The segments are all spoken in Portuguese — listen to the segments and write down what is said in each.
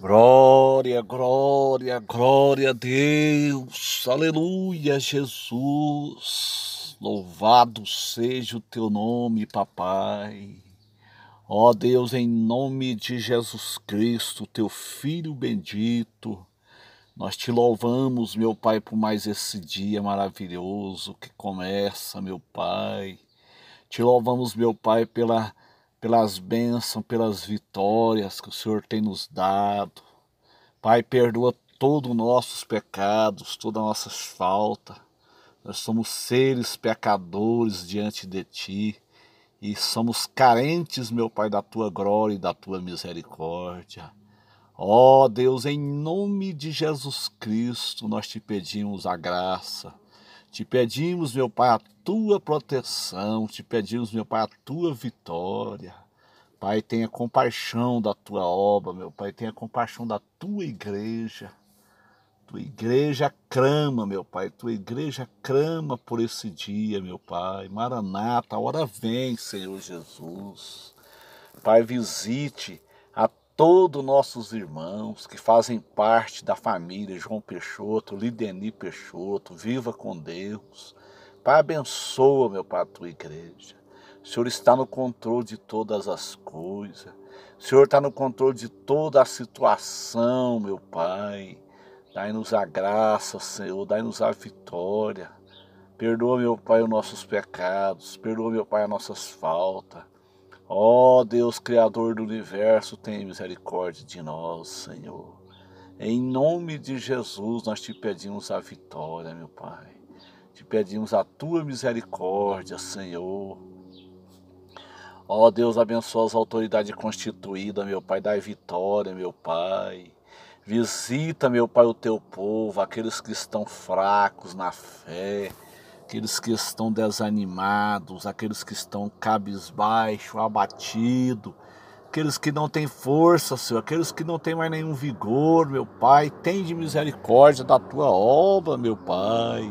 Glória, glória, glória a Deus. Aleluia, Jesus. Louvado seja o teu nome, papai. Ó Deus, em nome de Jesus Cristo, teu filho bendito, nós te louvamos, meu pai, por mais esse dia maravilhoso que começa, meu pai. Te louvamos, meu pai, pela pelas bênçãos, pelas vitórias que o Senhor tem nos dado. Pai, perdoa todos os nossos pecados, todas as nossas faltas. Nós somos seres pecadores diante de Ti e somos carentes, meu Pai, da Tua glória e da Tua misericórdia. Ó oh, Deus, em nome de Jesus Cristo, nós te pedimos a graça te pedimos, meu Pai, a tua proteção, te pedimos, meu Pai, a tua vitória. Pai, tenha compaixão da tua obra, meu Pai, tenha compaixão da tua igreja. Tua igreja crama, meu Pai, tua igreja crama por esse dia, meu Pai. Maranata, a hora vem, Senhor Jesus. Pai, visite a todos nossos irmãos que fazem parte da família João Peixoto, Lideni Peixoto, viva com Deus. Pai, abençoa, meu Pai, a tua igreja. O Senhor está no controle de todas as coisas. O Senhor está no controle de toda a situação, meu Pai. Dai-nos a graça, Senhor. Dai-nos a vitória. Perdoa, meu Pai, os nossos pecados. Perdoa, meu Pai, as nossas faltas. Ó oh, Deus Criador do universo, tem misericórdia de nós, Senhor. Em nome de Jesus, nós te pedimos a vitória, meu Pai. Te pedimos a tua misericórdia, Senhor. Ó oh, Deus, abençoa as autoridades constituídas, meu Pai. Dá vitória, meu Pai. Visita, meu Pai, o teu povo, aqueles que estão fracos na fé aqueles que estão desanimados, aqueles que estão cabisbaixo, abatido, aqueles que não têm força, Senhor, aqueles que não têm mais nenhum vigor, meu Pai, tem de misericórdia da tua obra, meu Pai.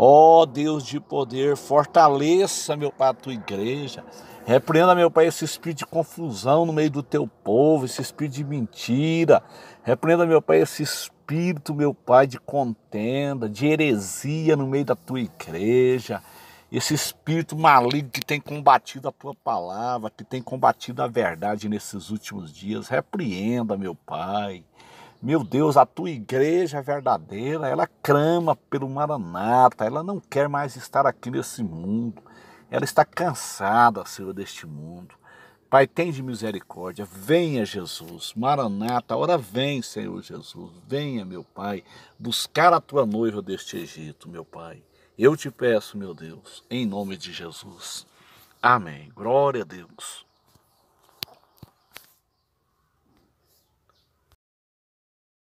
Ó oh, Deus de poder, fortaleça, meu Pai, a tua igreja. Repreenda, meu Pai, esse espírito de confusão no meio do teu povo, esse espírito de mentira. Repreenda, meu Pai, esse espírito, meu Pai, de contenda, de heresia no meio da tua igreja. Esse espírito maligno que tem combatido a tua palavra, que tem combatido a verdade nesses últimos dias. Repreenda, meu Pai. Meu Deus, a tua igreja é verdadeira, ela clama pelo Maranata, ela não quer mais estar aqui nesse mundo, ela está cansada, Senhor, deste mundo. Pai, tem de misericórdia, venha Jesus, Maranata, ora vem, Senhor Jesus, venha, meu Pai, buscar a tua noiva deste Egito, meu Pai. Eu te peço, meu Deus, em nome de Jesus. Amém. Glória a Deus.